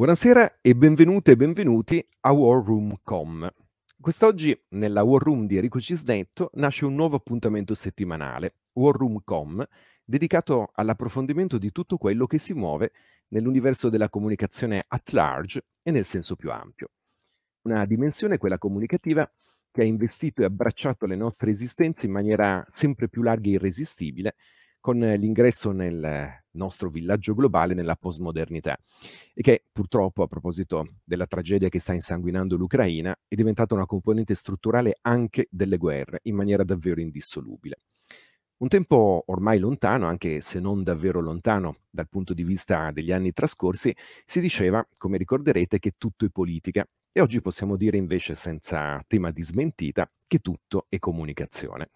Buonasera e benvenute e benvenuti a War Room.com. Quest'oggi nella War Room di Enrico Cisnetto nasce un nuovo appuntamento settimanale, War Room.com, dedicato all'approfondimento di tutto quello che si muove nell'universo della comunicazione at large e nel senso più ampio. Una dimensione, quella comunicativa, che ha investito e abbracciato le nostre esistenze in maniera sempre più larga e irresistibile con l'ingresso nel nostro villaggio globale nella postmodernità e che purtroppo a proposito della tragedia che sta insanguinando l'Ucraina è diventata una componente strutturale anche delle guerre in maniera davvero indissolubile. Un tempo ormai lontano, anche se non davvero lontano dal punto di vista degli anni trascorsi, si diceva, come ricorderete, che tutto è politica e oggi possiamo dire invece senza tema di smentita che tutto è comunicazione.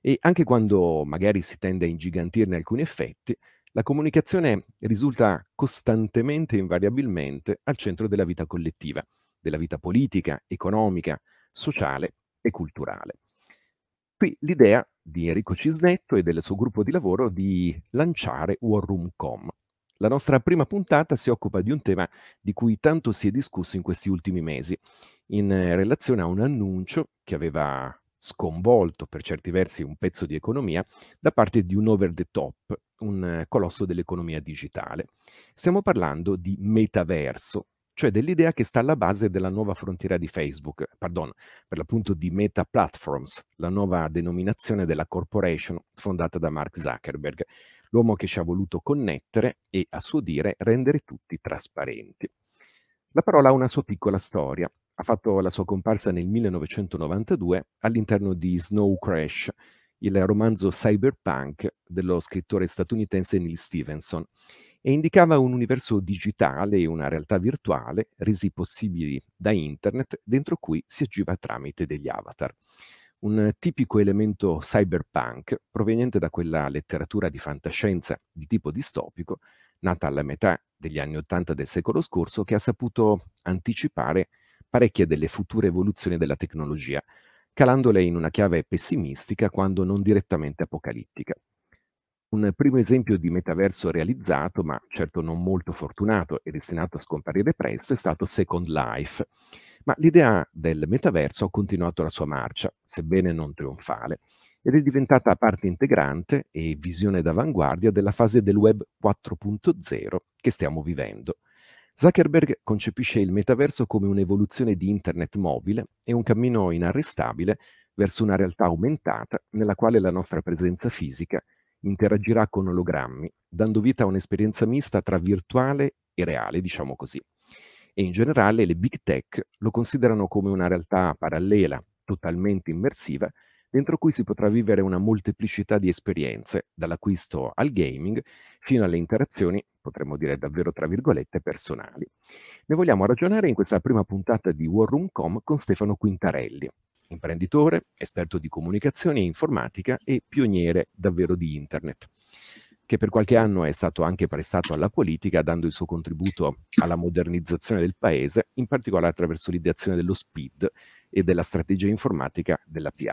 E anche quando magari si tende a ingigantirne alcuni effetti, la comunicazione risulta costantemente e invariabilmente al centro della vita collettiva, della vita politica, economica, sociale e culturale. Qui l'idea di Enrico Cisnetto e del suo gruppo di lavoro di lanciare warroom.com, la nostra prima puntata si occupa di un tema di cui tanto si è discusso in questi ultimi mesi, in relazione a un annuncio che aveva sconvolto per certi versi un pezzo di economia da parte di un over the top, un colosso dell'economia digitale. Stiamo parlando di metaverso, cioè dell'idea che sta alla base della nuova frontiera di Facebook, pardon, per l'appunto di Meta Platforms, la nuova denominazione della corporation fondata da Mark Zuckerberg, l'uomo che ci ha voluto connettere e, a suo dire, rendere tutti trasparenti. La parola ha una sua piccola storia. Ha fatto la sua comparsa nel 1992 all'interno di Snow Crash, il romanzo cyberpunk dello scrittore statunitense Neil Stevenson, e indicava un universo digitale e una realtà virtuale resi possibili da internet dentro cui si agiva tramite degli avatar un tipico elemento cyberpunk proveniente da quella letteratura di fantascienza di tipo distopico, nata alla metà degli anni Ottanta del secolo scorso, che ha saputo anticipare parecchie delle future evoluzioni della tecnologia, calandole in una chiave pessimistica quando non direttamente apocalittica. Un primo esempio di metaverso realizzato, ma certo non molto fortunato e destinato a scomparire presto, è stato Second Life, ma l'idea del metaverso ha continuato la sua marcia, sebbene non trionfale, ed è diventata parte integrante e visione d'avanguardia della fase del web 4.0 che stiamo vivendo. Zuckerberg concepisce il metaverso come un'evoluzione di Internet mobile e un cammino inarrestabile verso una realtà aumentata nella quale la nostra presenza fisica interagirà con ologrammi, dando vita a un'esperienza mista tra virtuale e reale, diciamo così e in generale le big tech lo considerano come una realtà parallela, totalmente immersiva, dentro cui si potrà vivere una molteplicità di esperienze, dall'acquisto al gaming, fino alle interazioni, potremmo dire davvero tra virgolette, personali. Ne vogliamo ragionare in questa prima puntata di War Room Com con Stefano Quintarelli, imprenditore, esperto di comunicazione e informatica e pioniere davvero di Internet che per qualche anno è stato anche prestato alla politica, dando il suo contributo alla modernizzazione del paese, in particolare attraverso l'ideazione dello SPID e della strategia informatica della PA.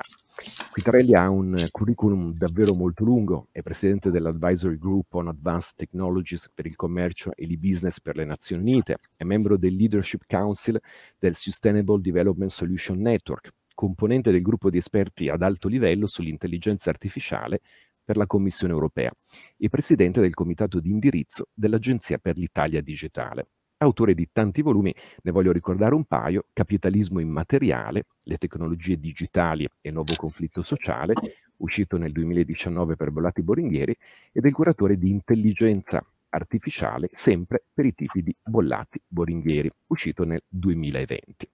Quitarelli ha un curriculum davvero molto lungo, è presidente dell'Advisory Group on Advanced Technologies per il commercio e l'e-business per le Nazioni Unite, è membro del Leadership Council del Sustainable Development Solution Network, componente del gruppo di esperti ad alto livello sull'intelligenza artificiale per la Commissione europea e presidente del comitato di indirizzo dell'Agenzia per l'Italia Digitale. Autore di tanti volumi, ne voglio ricordare un paio, Capitalismo immateriale, le tecnologie digitali e il nuovo conflitto sociale, uscito nel 2019 per Bollati Boringhieri, ed del curatore di Intelligenza artificiale, sempre per i tipi di Bollati Boringhieri, uscito nel 2020.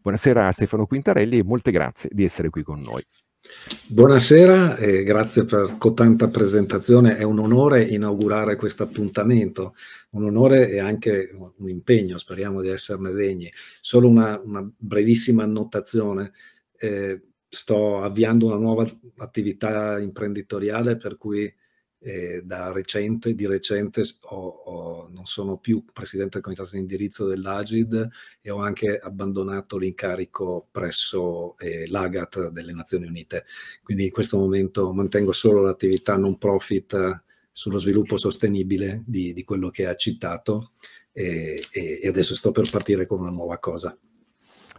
Buonasera Stefano Quintarelli e molte grazie di essere qui con noi. Buonasera e grazie per cotanta presentazione. È un onore inaugurare questo appuntamento, un onore e anche un impegno, speriamo di esserne degni. Solo una, una brevissima annotazione. Eh, sto avviando una nuova attività imprenditoriale per cui eh, recente, di recente ho, ho, non sono più presidente del comitato di indirizzo dell'Agid e ho anche abbandonato l'incarico presso eh, l'Agat delle Nazioni Unite. Quindi in questo momento mantengo solo l'attività non profit sullo sviluppo sostenibile di, di quello che ha citato eh, e, e adesso sto per partire con una nuova cosa.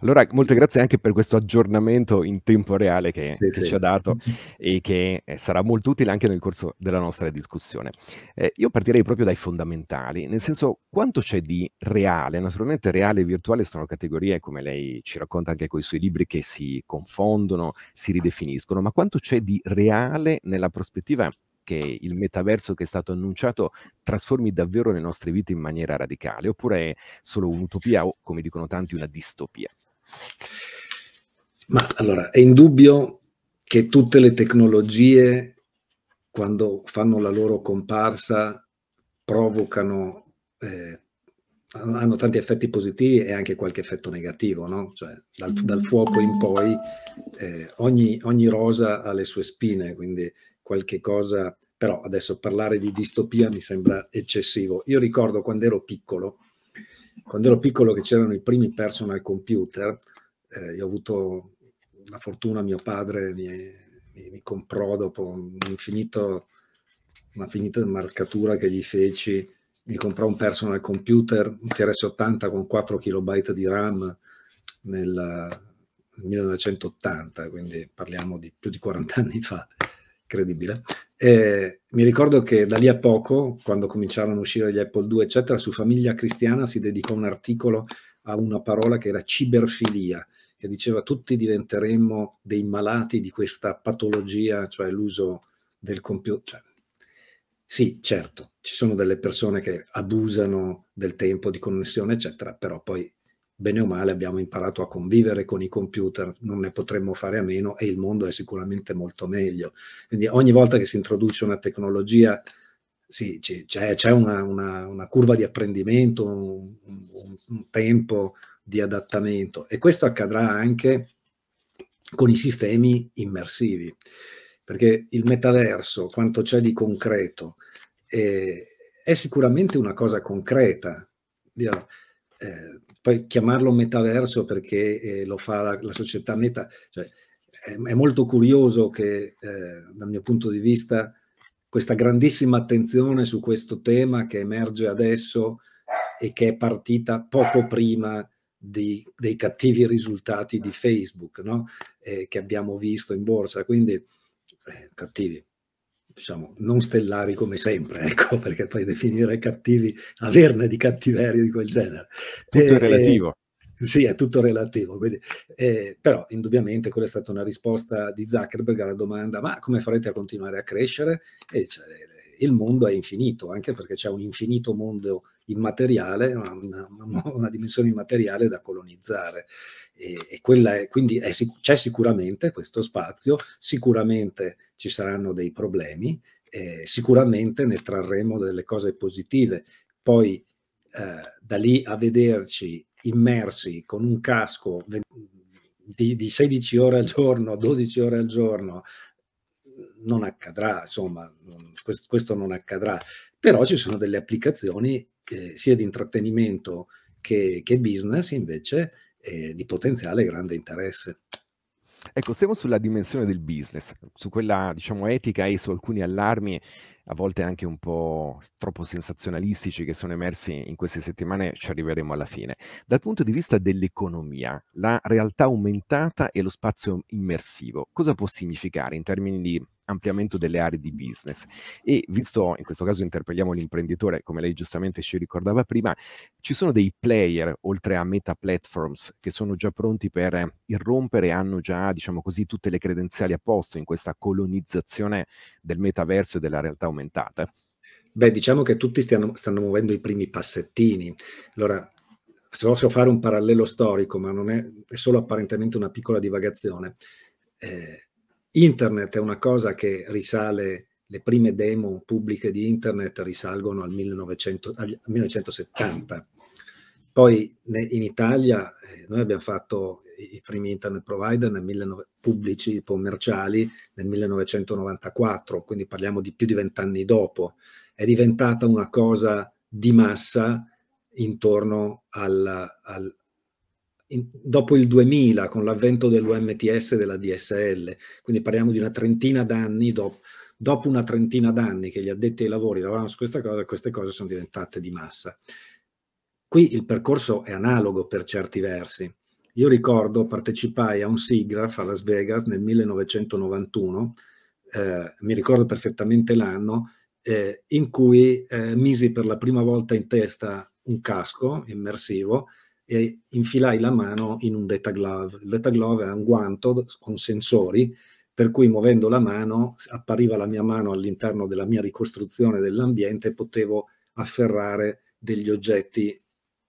Allora, molte grazie anche per questo aggiornamento in tempo reale che, sì, che sì. ci ha dato e che eh, sarà molto utile anche nel corso della nostra discussione. Eh, io partirei proprio dai fondamentali, nel senso quanto c'è di reale, naturalmente reale e virtuale sono categorie, come lei ci racconta anche con i suoi libri, che si confondono, si ridefiniscono, ma quanto c'è di reale nella prospettiva che il metaverso che è stato annunciato trasformi davvero le nostre vite in maniera radicale, oppure è solo un'utopia o, come dicono tanti, una distopia? Ma allora, è indubbio che tutte le tecnologie, quando fanno la loro comparsa, provocano, eh, hanno tanti effetti positivi e anche qualche effetto negativo, no? Cioè, dal, dal mm-hmm. fuoco in poi eh, ogni, ogni rosa ha le sue spine, quindi qualche cosa però adesso parlare di distopia mi sembra eccessivo. Io ricordo quando ero piccolo, quando ero piccolo che c'erano i primi personal computer, eh, io ho avuto la fortuna, mio padre mi, mi, mi comprò dopo un infinito, una finita marcatura che gli feci, mi comprò un personal computer, un TRS-80 con 4 KB di RAM nel 1980, quindi parliamo di più di 40 anni fa, credibile. Eh, mi ricordo che da lì a poco, quando cominciarono a uscire gli Apple II, eccetera, su Famiglia Cristiana si dedicò un articolo a una parola che era ciberfilia, che diceva tutti diventeremmo dei malati di questa patologia, cioè l'uso del computer. Cioè, sì, certo, ci sono delle persone che abusano del tempo di connessione, eccetera, però poi bene o male abbiamo imparato a convivere con i computer, non ne potremmo fare a meno e il mondo è sicuramente molto meglio. Quindi ogni volta che si introduce una tecnologia sì, c'è, c'è una, una, una, curva di apprendimento, un, un, un tempo di adattamento e questo accadrà anche con i sistemi immersivi, perché il metaverso, quanto c'è di concreto, eh, è sicuramente una cosa concreta. Eh, poi chiamarlo metaverso perché eh, lo fa la, la, società meta, cioè, è, è molto curioso che eh, dal mio punto di vista questa grandissima attenzione su questo tema che emerge adesso e che è partita poco prima di, dei cattivi risultati di Facebook no? eh, che abbiamo visto in borsa, quindi eh, cattivi, diciamo, non stellari come sempre, ecco, perché poi definire cattivi, averne di cattiveria di quel genere. Tutto eh, relativo. Eh, sì, è tutto relativo. Quindi, eh, però, indubbiamente, quella è stata una risposta di Zuckerberg alla domanda: ma come farete a continuare a crescere? E cioè, il mondo è infinito, anche perché c'è un infinito mondo immateriale, una, una dimensione immateriale da colonizzare. E, e è, quindi è, c'è sicuramente questo spazio, sicuramente ci saranno dei problemi, eh, sicuramente ne trarremo delle cose positive. Poi eh, da lì a vederci immersi con un casco di, di 16 ore al giorno, 12 ore al giorno, non accadrà, insomma, questo non accadrà, però ci sono delle applicazioni che, sia di intrattenimento che, che business invece eh, di potenziale grande interesse. Ecco, siamo sulla dimensione del business, su quella diciamo etica e su alcuni allarmi, a volte anche un po' troppo sensazionalistici, che sono emersi in queste settimane, ci arriveremo alla fine. Dal punto di vista dell'economia, la realtà aumentata e lo spazio immersivo, cosa può significare in termini di ampliamento delle aree di business. E visto in questo caso interpelliamo l'imprenditore, come lei giustamente ci ricordava prima, ci sono dei player oltre a meta platforms che sono già pronti per irrompere, hanno già, diciamo così, tutte le credenziali a posto in questa colonizzazione del metaverso e della realtà aumentata. Beh, diciamo che tutti stiano, stanno muovendo i primi passettini. Allora, se posso fare un parallelo storico, ma non è, è solo apparentemente una piccola divagazione, eh, Internet è una cosa che risale, le prime demo pubbliche di Internet risalgono al, 1900, al 1970. Poi in Italia eh, noi abbiamo fatto i primi internet provider nel, pubblici commerciali nel 1994, quindi parliamo di più di vent'anni dopo. È diventata una cosa di massa intorno al, al, in, dopo il 2000 con l'avvento dell'UMTS e della DSL, quindi parliamo di una trentina d'anni dopo, dopo una trentina d'anni che gli addetti ai lavori lavoravano su questa cosa, queste cose sono diventate di massa. Qui il percorso è analogo per certi versi. Io ricordo partecipai a un SIGGRAPH a Las Vegas nel 1991, eh, mi ricordo perfettamente l'anno, eh, in cui eh, misi per la prima volta in testa un casco immersivo e infilai la mano in un data glove. Il data glove è un guanto con sensori per cui muovendo la mano appariva la mia mano all'interno della mia ricostruzione dell'ambiente e potevo afferrare degli oggetti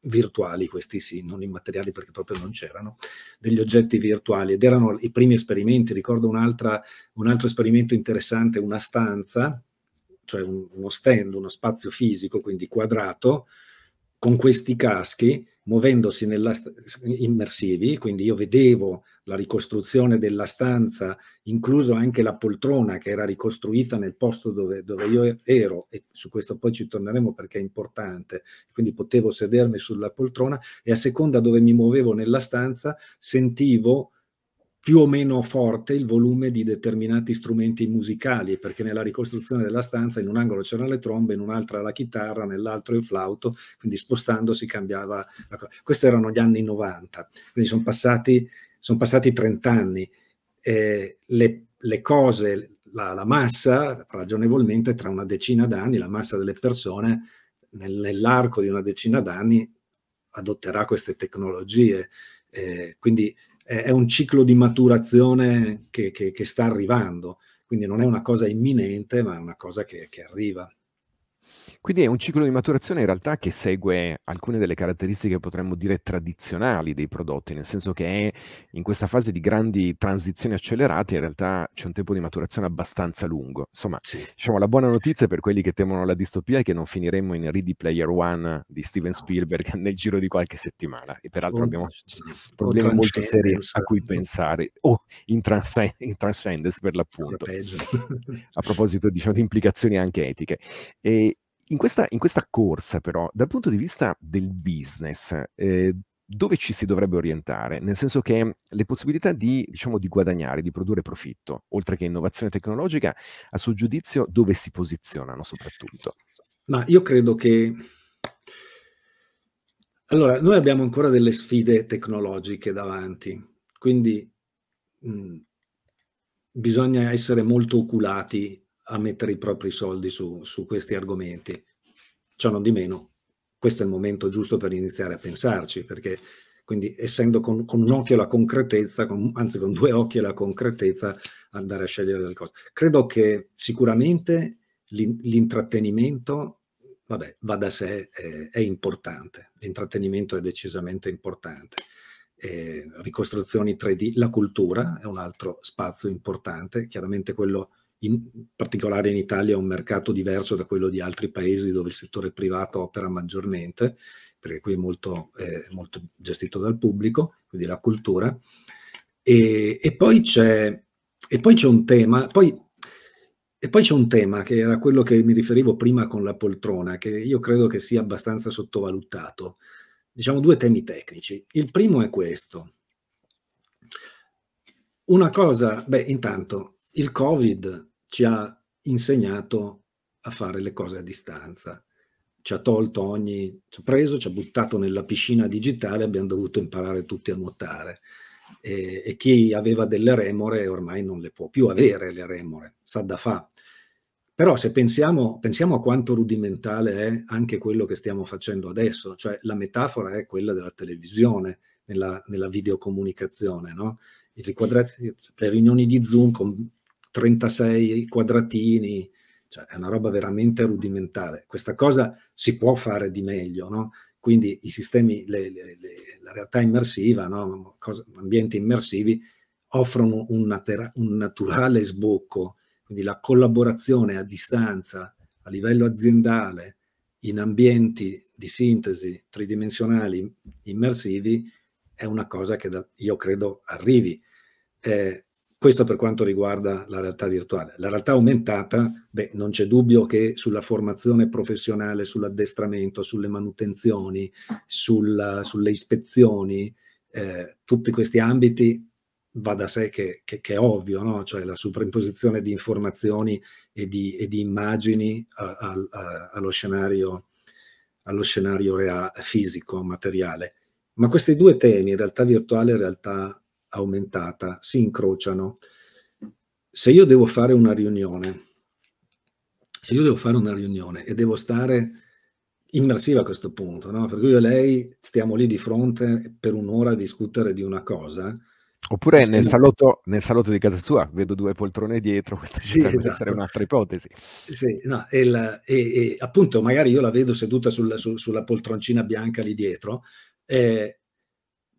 virtuali, questi sì, non immateriali perché proprio non c'erano, degli oggetti virtuali ed erano i primi esperimenti, ricordo un altro esperimento interessante, una stanza, cioè un, uno stand, uno spazio fisico, quindi quadrato, con questi caschi, muovendosi nella st- immersivi, quindi io vedevo la ricostruzione della stanza, incluso anche la poltrona che era ricostruita nel posto dove, dove, io ero, e su questo poi ci torneremo perché è importante, quindi potevo sedermi sulla poltrona e a seconda dove mi muovevo nella stanza sentivo più o meno forte il volume di determinati strumenti musicali, perché nella ricostruzione della stanza in un angolo c'erano le trombe, in un'altra la chitarra, nell'altro il flauto, quindi spostandosi cambiava. La cosa. Questo erano gli anni 90, quindi sono passati, sono passati 30 anni. Eh, le, le, cose, la, la, massa, ragionevolmente tra una decina d'anni, la massa delle persone nel, nell'arco di una decina d'anni adotterà queste tecnologie. Eh, quindi è, un ciclo di maturazione che, che, che sta arrivando, quindi non è una cosa imminente, ma è una cosa che, che arriva. Quindi è un ciclo di maturazione in realtà che segue alcune delle caratteristiche potremmo dire tradizionali dei prodotti, nel senso che è in questa fase di grandi transizioni accelerate in realtà c'è un tempo di maturazione abbastanza lungo. Insomma, sì. diciamo, la buona notizia per quelli che temono la distopia è che non finiremo in Ready Player One di Steven Spielberg nel giro di qualche settimana e peraltro o, abbiamo problemi molto seri a cui pensare o oh, in, transcend- in transcendence per l'appunto. A proposito diciamo, di implicazioni anche etiche. E, in questa, in questa, corsa, però, dal punto di vista del business, eh, dove ci si dovrebbe orientare? Nel senso che le possibilità di, diciamo, di guadagnare, di produrre profitto, oltre che innovazione tecnologica, a suo giudizio, dove si posizionano soprattutto? Ma io credo che... Allora, noi abbiamo ancora delle sfide tecnologiche davanti, quindi mh, bisogna essere molto oculati a mettere i propri soldi su, su questi argomenti. Ciò non di meno, questo è il momento giusto per iniziare a pensarci, perché quindi essendo con, con un occhio alla concretezza, con, anzi con due occhi alla concretezza, andare a scegliere le cose. Credo che sicuramente l'intrattenimento, vabbè, va da sé, è, è importante, l'intrattenimento è decisamente importante. Eh, ricostruzioni 3D, la cultura è un altro spazio importante, chiaramente quello in particolare in Italia è un mercato diverso da quello di altri paesi dove il settore privato opera maggiormente, perché qui è molto, eh, molto gestito dal pubblico, quindi la cultura. E, e poi c'è, un tema, poi, e poi c'è un tema che era quello che mi riferivo prima con la poltrona, che io credo che sia abbastanza sottovalutato. Diciamo due temi tecnici. Il primo è questo. Una cosa, beh, intanto il Covid ci ha insegnato a fare le cose a distanza. Ci ha tolto ogni, ci ha preso, ci ha buttato nella piscina digitale, abbiamo dovuto imparare tutti a nuotare. E, e chi aveva delle remore ormai non le può più avere le remore, sa da fa. Però se pensiamo, pensiamo a quanto rudimentale è anche quello che stiamo facendo adesso, cioè la metafora è quella della televisione nella, nella videocomunicazione, no? I riquadrati, le riunioni di Zoom con 36 quadratini, cioè è una roba veramente rudimentale. Questa cosa si può fare di meglio, no? Quindi i sistemi, le, le, le, la realtà immersiva, no? Cosa, ambienti immersivi, offrono un, natera, un naturale sbocco, quindi la collaborazione a distanza, a livello aziendale, in ambienti di sintesi tridimensionali immersivi, è una cosa che da, io credo arrivi. Eh, questo per quanto riguarda la realtà virtuale. La realtà aumentata, beh, non c'è dubbio che sulla formazione professionale, sull'addestramento, sulle manutenzioni, sulla, sulle ispezioni, eh, tutti questi ambiti va da sé che, che, che è ovvio, no? cioè la superimposizione di informazioni e di, e di immagini a, a, a, allo scenario, allo scenario rea, fisico, materiale. Ma questi due temi, realtà virtuale e realtà aumentata si incrociano. Se io devo fare una riunione, se io devo fare una riunione e devo stare immersiva a questo punto, no? per io e lei stiamo lì di fronte per un'ora a discutere di una cosa. Oppure nel salotto, nel salotto, di casa sua vedo due poltrone dietro, questa sì, potrebbe esatto. essere un'altra ipotesi. Sì, no, e, la, e, e, appunto magari io la vedo seduta sul, su, sulla poltroncina bianca lì dietro, eh,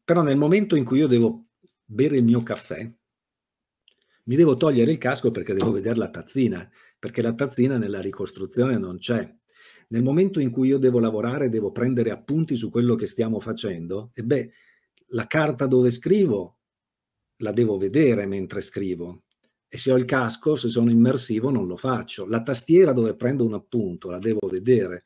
però nel momento in cui io devo bere il mio caffè, mi devo togliere il casco perché devo vedere la tazzina, perché la tazzina nella ricostruzione non c'è. Nel momento in cui io devo lavorare, devo prendere appunti su quello che stiamo facendo, e beh, la carta dove scrivo la devo vedere mentre scrivo. E se ho il casco, se sono immersivo, non lo faccio. La tastiera dove prendo un appunto la devo vedere.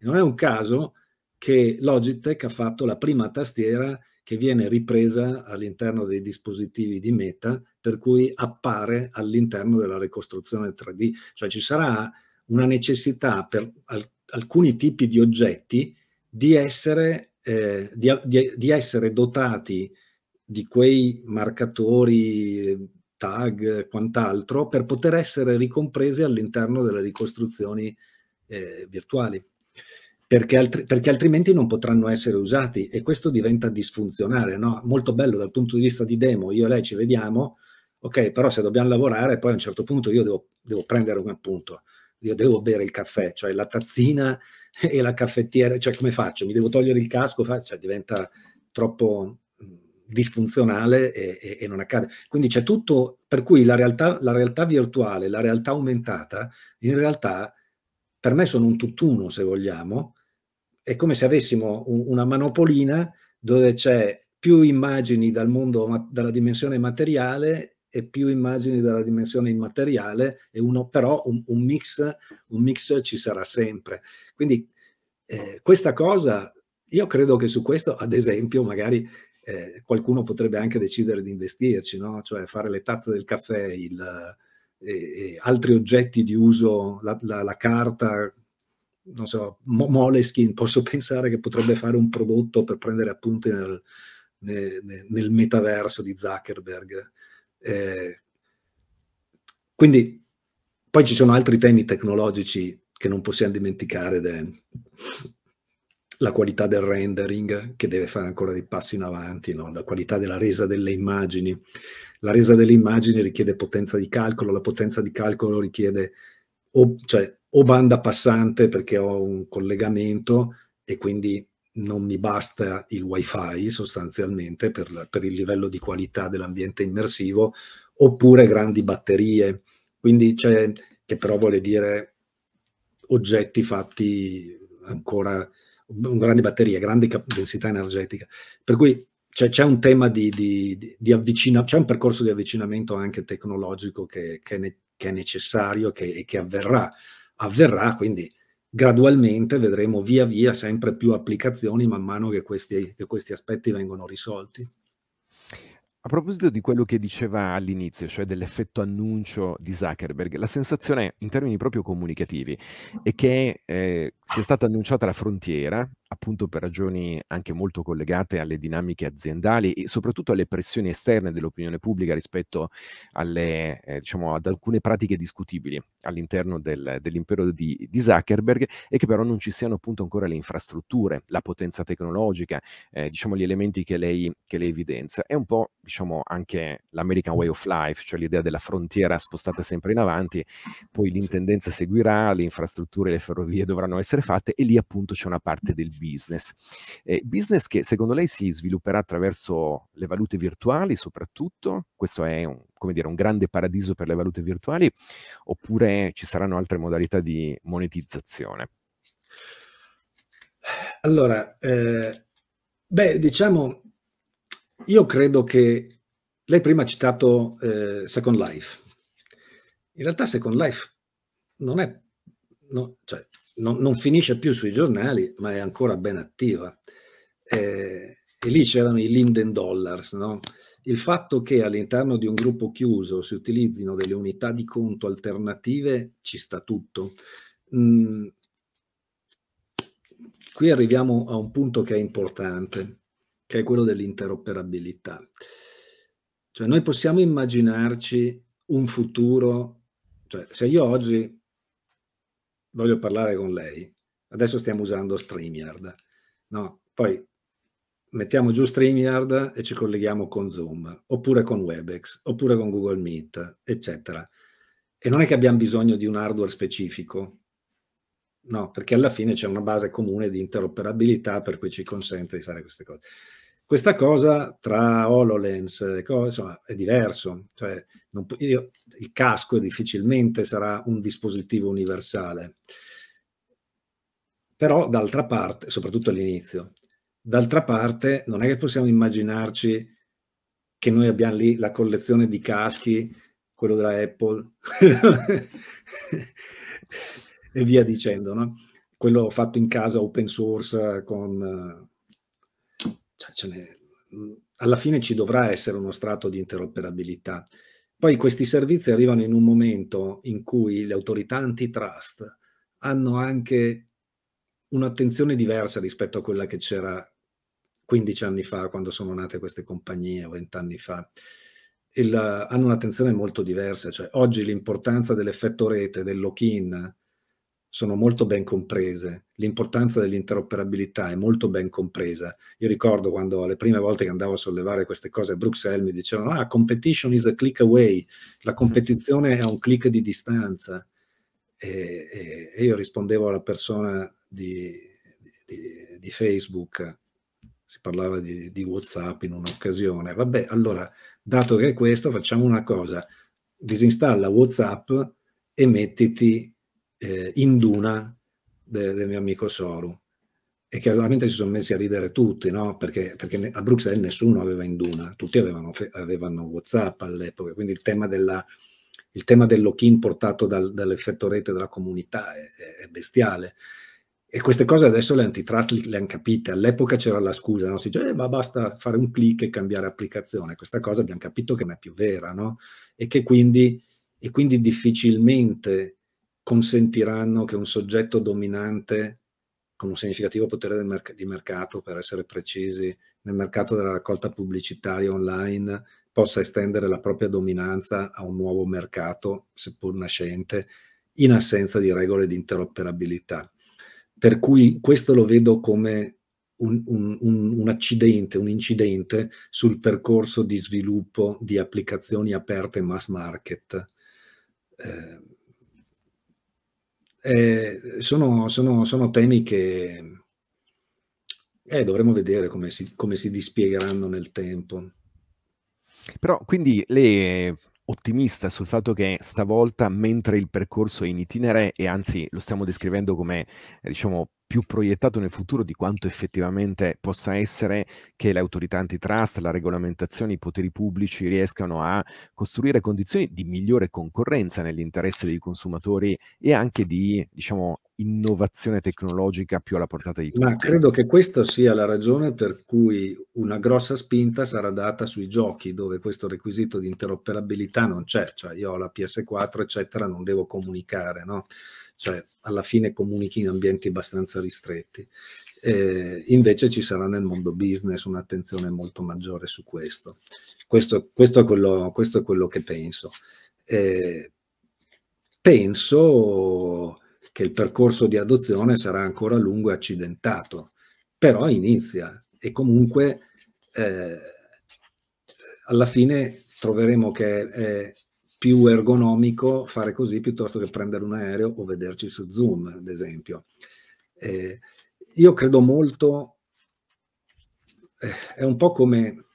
non è un caso che Logitech ha fatto la prima tastiera che viene ripresa all'interno dei dispositivi di Meta, per cui appare all'interno della ricostruzione 3D. Cioè ci sarà una necessità per alcuni tipi di oggetti di essere, eh, di, di, di essere dotati di quei marcatori tag, quant'altro, per poter essere ricompresi all'interno delle ricostruzioni eh, virtuali perché, altri, perché, altrimenti non potranno essere usati e questo diventa disfunzionale, no? Molto bello dal punto di vista di demo, io e lei ci vediamo, ok, però se dobbiamo lavorare poi a un certo punto io devo, devo prendere un appunto, io devo bere il caffè, cioè la tazzina e la caffettiera, cioè come faccio? Mi devo togliere il casco? Cioè diventa troppo disfunzionale e, e, e, non accade. Quindi c'è tutto, per cui la realtà, la realtà, virtuale, la realtà aumentata, in realtà per me sono un tutt'uno, se vogliamo, è come se avessimo un, una manopolina dove c'è più immagini dal mondo, dalla dimensione materiale e più immagini dalla dimensione immateriale, e uno, però un, un, mix, un mix ci sarà sempre. Quindi eh, questa cosa, io credo che su questo, ad esempio, magari eh, qualcuno potrebbe anche decidere di investirci, no? cioè fare le tazze del caffè, il, eh, altri oggetti di uso, la, la, la carta non so, Moleskin, posso pensare che potrebbe fare un prodotto per prendere appunti nel, nel, nel metaverso di Zuckerberg. Eh, quindi poi ci sono altri temi tecnologici che non possiamo dimenticare ed è la qualità del rendering che deve fare ancora dei passi in avanti, no? la qualità della resa delle immagini. La resa delle immagini richiede potenza di calcolo, la potenza di calcolo richiede o, cioè, o banda passante perché ho un collegamento e quindi non mi basta il wifi sostanzialmente per, per il livello di qualità dell'ambiente immersivo, oppure grandi batterie, quindi c'è, che però vuole dire oggetti fatti ancora, grandi batterie, grande densità energetica. Per cui c'è, un tema di, di, di avvicinamento, c'è un percorso di avvicinamento anche tecnologico che, che, ne, che è necessario che, e che avverrà. Avverrà, quindi gradualmente vedremo via via sempre più applicazioni man mano che questi, che questi aspetti vengono risolti. A proposito di quello che diceva all'inizio, cioè dell'effetto annuncio di Zuckerberg, la sensazione in termini proprio comunicativi è che eh, sia stata annunciata la frontiera appunto per ragioni anche molto collegate alle dinamiche aziendali e soprattutto alle pressioni esterne dell'opinione pubblica rispetto alle, eh, diciamo, ad alcune pratiche discutibili all'interno del, dell'impero di, di, Zuckerberg e che però non ci siano appunto ancora le infrastrutture, la potenza tecnologica, eh, diciamo gli elementi che lei, che lei evidenzia. È un po' diciamo anche l'American Way of Life, cioè l'idea della frontiera spostata sempre in avanti, poi l'intendenza seguirà, le infrastrutture le ferrovie dovranno essere fatte e lì appunto c'è una parte del business. Eh, business che secondo lei si svilupperà attraverso le valute virtuali soprattutto? Questo è un, dire, un grande paradiso per le valute virtuali oppure ci saranno altre modalità di monetizzazione? Allora, eh, beh, diciamo, io credo che lei prima ha citato eh, Second Life. In realtà Second Life non è, no, cioè, non, non, finisce più sui giornali, ma è ancora ben attiva. Eh, e lì c'erano i Linden Dollars, no? Il fatto che all'interno di un gruppo chiuso si utilizzino delle unità di conto alternative ci sta tutto. Mm. Qui arriviamo a un punto che è importante, che è quello dell'interoperabilità. Cioè noi possiamo immaginarci un futuro, cioè se io oggi voglio parlare con lei, adesso stiamo usando StreamYard, no? Poi mettiamo giù StreamYard e ci colleghiamo con Zoom, oppure con WebEx, oppure con Google Meet, eccetera. E non è che abbiamo bisogno di un hardware specifico, no, perché alla fine c'è una base comune di interoperabilità per cui ci consente di fare queste cose. Questa cosa tra HoloLens insomma, è diverso, cioè, non, io, il casco difficilmente sarà un dispositivo universale. Però d'altra parte, soprattutto all'inizio, d'altra parte non è che possiamo immaginarci che noi abbiamo lì la collezione di caschi, quello della Apple e via dicendo, no? quello fatto in casa open source con cioè, ne, mm, alla fine ci dovrà essere uno strato di interoperabilità. Poi questi servizi arrivano in un momento in cui le autorità antitrust hanno anche un'attenzione diversa rispetto a quella che c'era 15 anni fa, quando sono nate queste compagnie, o 20 anni fa. Il, hanno un'attenzione molto diversa, cioè oggi l'importanza dell'effetto rete, del lock-in, sono molto ben comprese, l'importanza dell'interoperabilità è molto ben compresa. Io ricordo quando le prime volte che andavo a sollevare queste cose a Bruxelles mi dicevano ah, competition is a click away, la mm. competizione è un click di distanza. E, e, e io rispondevo alla persona di, di, di Facebook, si parlava di, di WhatsApp in un'occasione, vabbè, allora, dato che è questo, facciamo una cosa, disinstalla WhatsApp e mettiti eh, in Duna de, del mio amico Soru e che veramente si sono messi a ridere tutti, no? perché, perché, a Bruxelles nessuno aveva in duna, tutti avevano, avevano Whatsapp all'epoca, quindi il tema, della, il tema del lock-in portato dal, dall'effetto rete della comunità è, è, bestiale. E queste cose adesso le antitrust le, le hanno capite, all'epoca c'era la scusa, no? si diceva eh, ma basta fare un clic e cambiare applicazione, questa cosa abbiamo capito che non è più vera, no? e che quindi, e quindi difficilmente consentiranno che un soggetto dominante con un significativo potere merc di mercato, per essere precisi, nel mercato della raccolta pubblicitaria online possa estendere la propria dominanza a un nuovo mercato, seppur nascente, in assenza di regole di interoperabilità. Per cui questo lo vedo come un, un, un, accidente, un incidente sul percorso di sviluppo di applicazioni aperte mass market. Eh, eh, sono, sono, sono, temi che eh, dovremo vedere come si, come si dispiegheranno nel tempo. Però quindi lei è ottimista sul fatto che stavolta, mentre il percorso è in itinere, e anzi lo stiamo descrivendo come diciamo più proiettato nel futuro di quanto effettivamente possa essere che le autorità antitrust, la regolamentazione, i poteri pubblici riescano a costruire condizioni di migliore concorrenza nell'interesse dei consumatori e anche di, diciamo, innovazione tecnologica più alla portata di tutti. Ma credo che questa sia la ragione per cui una grossa spinta sarà data sui giochi, dove questo requisito di interoperabilità non c'è, cioè io ho la PS4, eccetera, non devo comunicare, no? cioè alla fine comunichi in ambienti abbastanza ristretti. Eh, invece ci sarà nel mondo business un'attenzione molto maggiore su questo. Questo, questo, è, quello, questo è, quello, che penso. Eh, penso che il percorso di adozione sarà ancora lungo e accidentato, però inizia e comunque eh, alla fine troveremo che è più ergonomico fare così piuttosto che prendere un aereo o vederci su Zoom, ad esempio. Eh, io credo molto, eh, è un po' come,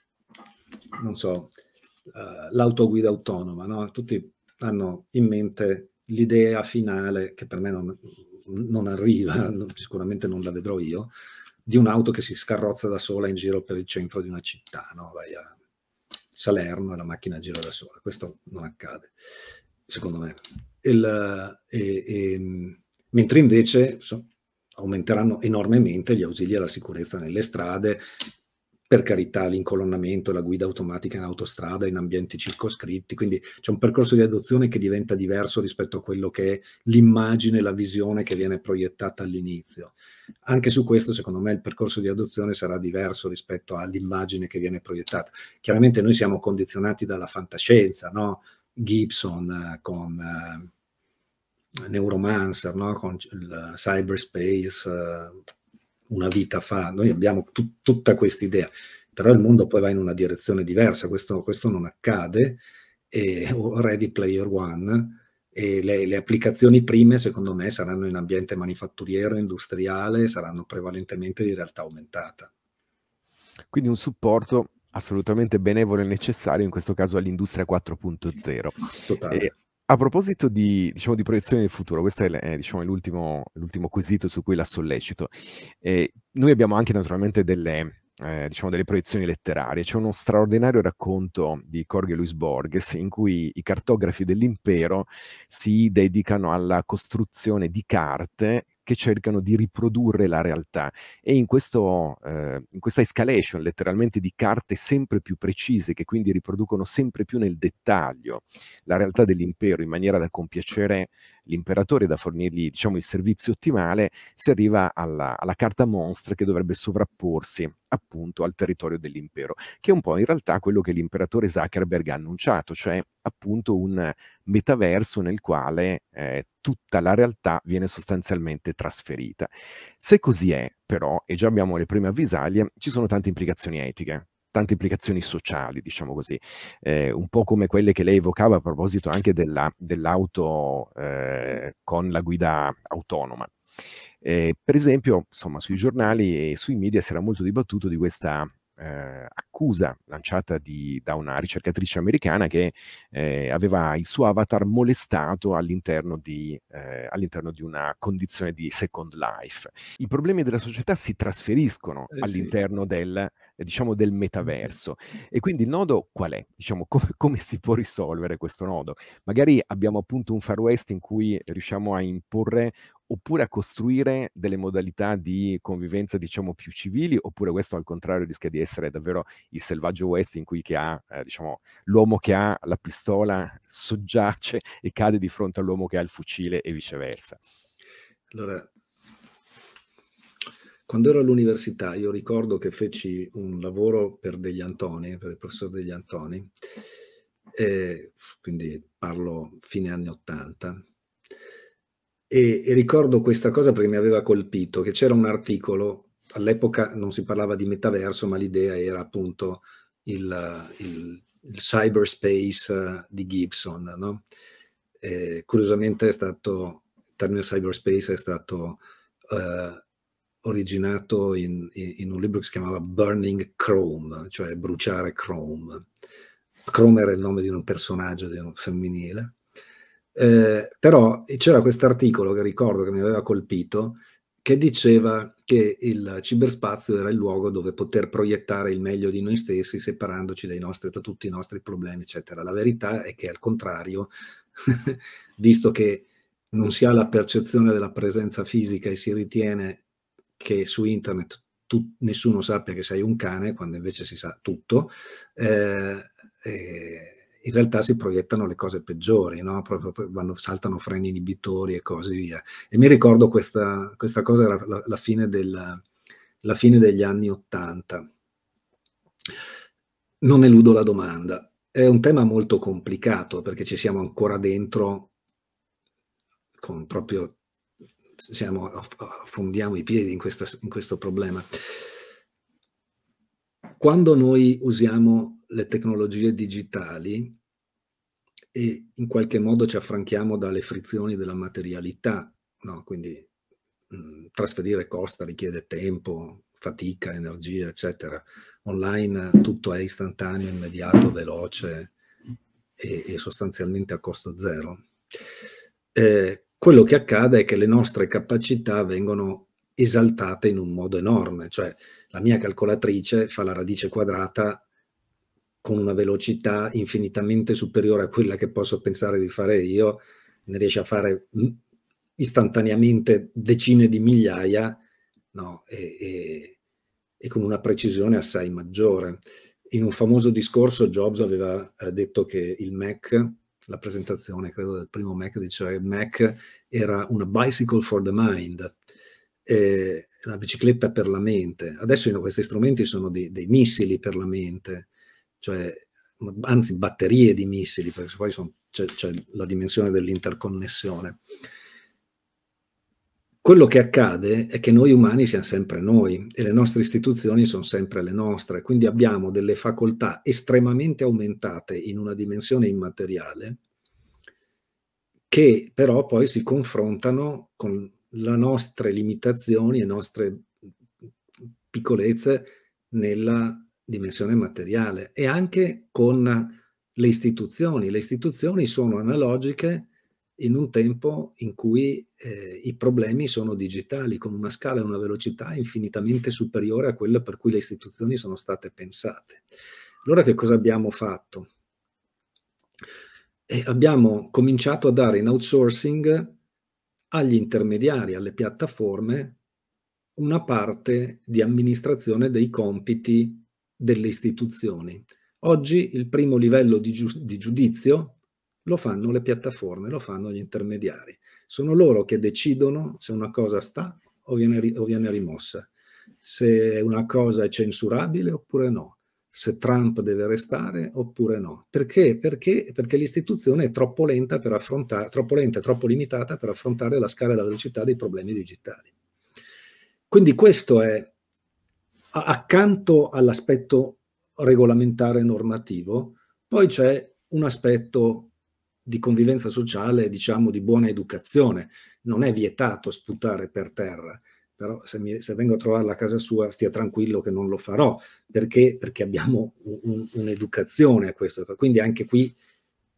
non so, uh, eh, l'autoguida autonoma, no? Tutti hanno in mente l'idea finale, che per me non, non arriva, non, sicuramente non la vedrò io, di un'auto che si scarrozza da sola in giro per il centro di una città, no? Vai a Salerno e la macchina gira da sola. Questo non accade, secondo me. Il, eh, e, e, mentre invece so, aumenteranno enormemente gli ausili alla sicurezza nelle strade, per carità l'incolonnamento, la guida automatica in autostrada, in ambienti circoscritti, quindi c'è un percorso di adozione che diventa diverso rispetto a quello che è l'immagine, la visione che viene proiettata all'inizio. Anche su questo, secondo me, il percorso di adozione sarà diverso rispetto all'immagine che viene proiettata. Chiaramente noi siamo condizionati dalla fantascienza, no? Gibson eh, con... Uh, Neuromancer, no? con il eh, cyberspace, uh, una vita fa, noi abbiamo tut, tutta questa idea, però il mondo poi va in una direzione diversa, questo, questo non accade, e, Ready Player One, e le, le, applicazioni prime secondo me saranno in ambiente manifatturiero, industriale, saranno prevalentemente di realtà aumentata. Quindi un supporto assolutamente benevolo e necessario in questo caso all'industria 4.0. Totale. E a proposito di, diciamo, di proiezione del futuro, questo è, è diciamo, l'ultimo, quesito su cui la sollecito. Eh, noi abbiamo anche naturalmente delle, eh, diciamo delle proiezioni letterarie. C'è uno straordinario racconto di Corge Luis Borges in cui i cartografi dell'impero si dedicano alla costruzione di carte che cercano di riprodurre la realtà e in, questo, eh, in questa escalation letteralmente di carte sempre più precise che quindi riproducono sempre più nel dettaglio la realtà dell'impero in maniera da compiacere l'imperatore da fornirgli diciamo, il servizio ottimale, si arriva alla, alla carta monstra che dovrebbe sovrapporsi appunto al territorio dell'impero, che è un po' in realtà quello che l'imperatore Zuckerberg ha annunciato, cioè appunto un metaverso nel quale eh, tutta la realtà viene sostanzialmente trasferita. Se così è, però, e già abbiamo le prime avvisaglie, ci sono tante implicazioni etiche tante implicazioni sociali, diciamo così, eh, un po' come quelle che lei evocava a proposito anche della, dell'auto eh, con la guida autonoma. Eh, per esempio, insomma, sui giornali e sui media si era molto dibattuto di questa eh, accusa lanciata di, da una ricercatrice americana che eh, aveva il suo avatar molestato all'interno di, eh, all'interno di una condizione di Second Life. I problemi della società si trasferiscono eh, all'interno sì. del, diciamo, del metaverso e quindi il nodo qual è? Diciamo, com- come si può risolvere questo nodo? Magari abbiamo appunto un far west in cui riusciamo a imporre oppure a costruire delle modalità di convivenza, diciamo, più civili, oppure questo al contrario rischia di essere davvero il selvaggio West in cui che ha, eh, diciamo, l'uomo che ha la pistola soggiace e cade di fronte all'uomo che ha il fucile e viceversa. Allora, quando ero all'università io ricordo che feci un lavoro per degli Antoni, per il professor degli Antoni, eh, quindi parlo fine anni 80 e, e, ricordo questa cosa perché mi aveva colpito, che c'era un articolo, all'epoca non si parlava di metaverso, ma l'idea era appunto il, il, il cyberspace eh, di Gibson. No? E, curiosamente è stato, il termine cyberspace è stato eh, originato in, in, un libro che si chiamava Burning Chrome, cioè bruciare Chrome. Chrome era il nome di un personaggio di un femminile eh, però c'era questo articolo che ricordo che mi aveva colpito, che diceva che il ciberspazio era il luogo dove poter proiettare il meglio di noi stessi, separandoci nostri, da tutti i nostri problemi, eccetera. La verità è che al contrario, visto che non si ha la percezione della presenza fisica e si ritiene che su internet tu, nessuno sappia che sei un cane, quando invece si sa tutto, eh, eh, in realtà si proiettano le cose peggiori, no? proprio, vanno, saltano freni inibitori e così via. E mi ricordo questa, questa cosa era la, la, fine del, la fine degli anni Ottanta. Non eludo la domanda. È un tema molto complicato perché ci siamo ancora dentro con proprio siamo, affondiamo i piedi in, questa, in questo problema. Quando noi usiamo le tecnologie digitali e in qualche modo ci affranchiamo dalle frizioni della materialità, no? quindi mh, mm, trasferire costa richiede tempo, fatica, energia, eccetera. Online tutto è istantaneo, immediato, veloce e, e sostanzialmente a costo zero. Eh, quello che accade è che le nostre capacità vengono esaltate in un modo enorme, cioè la mia calcolatrice fa la radice quadrata con una velocità infinitamente superiore a quella che posso pensare di fare io, ne riesce a fare mm, istantaneamente decine di migliaia, no, e, e, e con una precisione assai maggiore. In un famoso discorso Jobs aveva eh, detto che il Mac, la presentazione credo del primo Mac, diceva che cioè il Mac era una bicycle for the mind, eh, una bicicletta per la mente. Adesso questi strumenti sono dei, dei missili per la mente, cioè, anzi batterie di missili, perché poi c'è la dimensione dell'interconnessione. Quello che accade è che noi umani siamo sempre noi e le nostre istituzioni sono sempre le nostre, quindi abbiamo delle facoltà estremamente aumentate in una dimensione immateriale che però poi si confrontano con le nostre limitazioni e nostre piccolezze nella dimensione materiale e anche con le istituzioni. Le istituzioni sono analogiche in un tempo in cui eh, i problemi sono digitali, con una scala e una velocità infinitamente superiore a quella per cui le istituzioni sono state pensate. Allora che cosa abbiamo fatto? E eh, abbiamo cominciato a dare in outsourcing agli intermediari, alle piattaforme, una parte di amministrazione dei compiti delle istituzioni. Oggi il primo livello di, giu di giudizio lo fanno le piattaforme, lo fanno gli intermediari. Sono loro che decidono se una cosa sta o viene, o viene rimossa, se una cosa è censurabile oppure no, se Trump deve restare oppure no. Perché? Perché, Perché l'istituzione è troppo lenta, per affrontare, troppo lenta e troppo limitata per affrontare la scala e la velocità dei problemi digitali. Quindi questo è accanto all'aspetto regolamentare e normativo, poi c'è un aspetto di convivenza sociale, diciamo di buona educazione. Non è vietato sputare per terra, però se, mi, se vengo a trovarla a casa sua stia tranquillo che non lo farò, perché, perché abbiamo un, un'educazione a questo. Quindi anche qui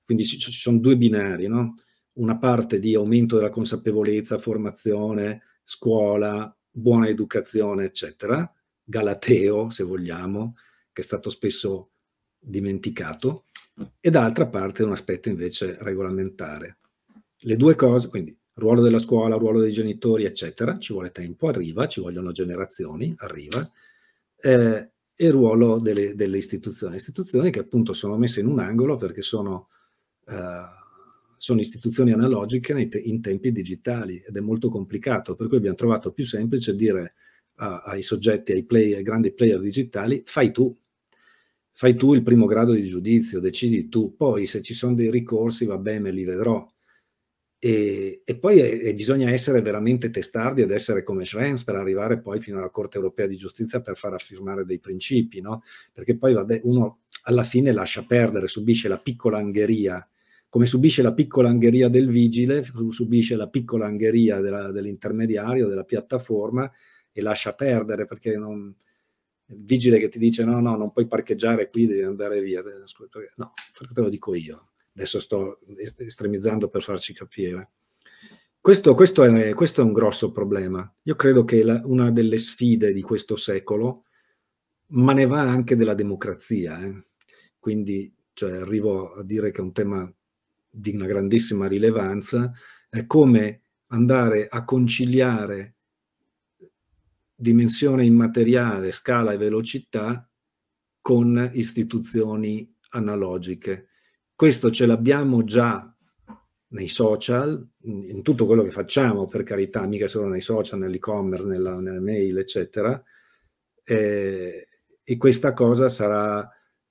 quindi ci, ci sono due binari, no? una parte di aumento della consapevolezza, formazione, scuola, buona educazione, eccetera, galateo, se vogliamo, che è stato spesso dimenticato, e dall'altra parte un aspetto invece regolamentare. Le due cose, quindi ruolo della scuola, ruolo dei genitori, eccetera, ci vuole tempo, arriva, ci vogliono generazioni, arriva, eh, e ruolo delle, delle, istituzioni, istituzioni che appunto sono messe in un angolo perché sono, eh, sono istituzioni analogiche te in tempi digitali ed è molto complicato, per cui abbiamo trovato più semplice dire a, ai soggetti, ai, play, ai grandi player digitali, fai tu, fai tu il primo grado di giudizio, decidi tu, poi se ci sono dei ricorsi va bene, me li vedrò. E, e poi è, è bisogna essere veramente testardi ed essere come Schrems per arrivare poi fino alla Corte europea di giustizia per far affermare dei principi, no? perché poi vabbè, uno alla fine lascia perdere, subisce la piccola angheria, come subisce la piccola angheria del vigile, subisce la piccola angheria della, dell'intermediario, della piattaforma, e lascia perdere perché non, il vigile che ti dice no, no, non puoi parcheggiare qui, devi andare via. Eh, no, perché te lo dico io. Adesso sto estremizzando per farci capire. Questo, questo, è, questo è, un grosso problema. Io credo che la, una delle sfide di questo secolo, ma ne va anche della democrazia. Eh? Quindi cioè, arrivo a dire che è un tema di una grandissima rilevanza, è come andare a conciliare dimensione immateriale, scala e velocità con istituzioni analogiche. Questo ce l'abbiamo già nei social, in tutto quello che facciamo, per carità, mica solo nei social, nell'e-commerce, nella, nella mail, eccetera. Eh, e questa cosa sarà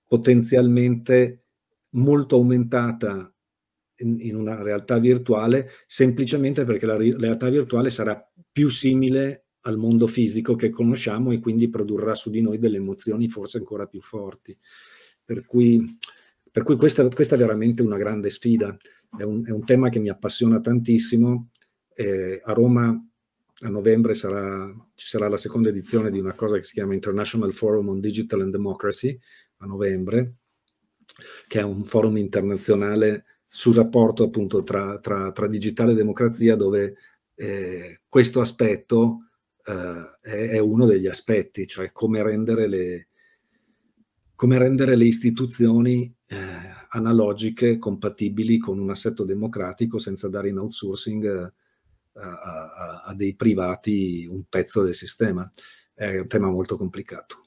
potenzialmente molto aumentata in, in una realtà virtuale, semplicemente perché la, la realtà virtuale sarà più simile al mondo fisico che conosciamo e quindi produrrà su di noi delle emozioni forse ancora più forti. Per cui, per cui questa, questa, è veramente una grande sfida, è un, è un tema che mi appassiona tantissimo. Eh, a Roma a novembre sarà, ci sarà la seconda edizione di una cosa che si chiama International Forum on Digital and Democracy, a novembre, che è un forum internazionale sul rapporto appunto tra, tra, tra digitale e democrazia dove eh, questo aspetto eh, è, uno degli aspetti, cioè come rendere le, come rendere le istituzioni eh, analogiche compatibili con un assetto democratico senza dare in outsourcing eh, a, a, a dei privati un pezzo del sistema. È un tema molto complicato.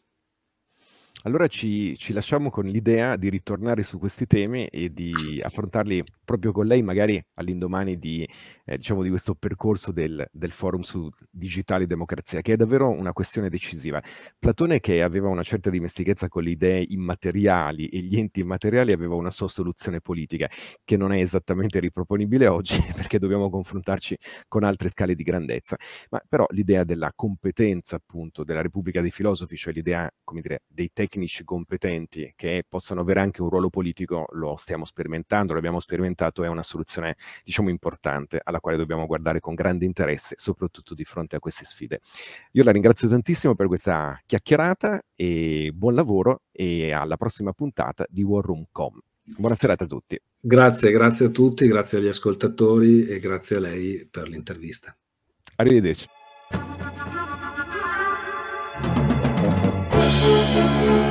Allora ci, ci lasciamo con l'idea di ritornare su questi temi e di affrontarli proprio con lei, magari all'indomani di, eh, diciamo, di questo percorso del, del forum su digitale democrazia, che è davvero una questione decisiva. Platone, che aveva una certa dimestichezza con le idee immateriali e gli enti immateriali, aveva una sua soluzione politica, che non è esattamente riproponibile oggi, perché dobbiamo confrontarci con altre scale di grandezza. Ma però l'idea della competenza, appunto, della Repubblica dei filosofi, cioè l'idea, come dire, dei tecnici, tecnici competenti che possano avere anche un ruolo politico lo stiamo sperimentando, l'abbiamo sperimentato, è una soluzione diciamo importante alla quale dobbiamo guardare con grande interesse, soprattutto di fronte a queste sfide. Io la ringrazio tantissimo per questa chiacchierata e buon lavoro e alla prossima puntata di Warroom.com. Buona serata a tutti. Grazie, grazie a tutti, grazie agli ascoltatori e grazie a lei per l'intervista. Arrivederci. Thank you.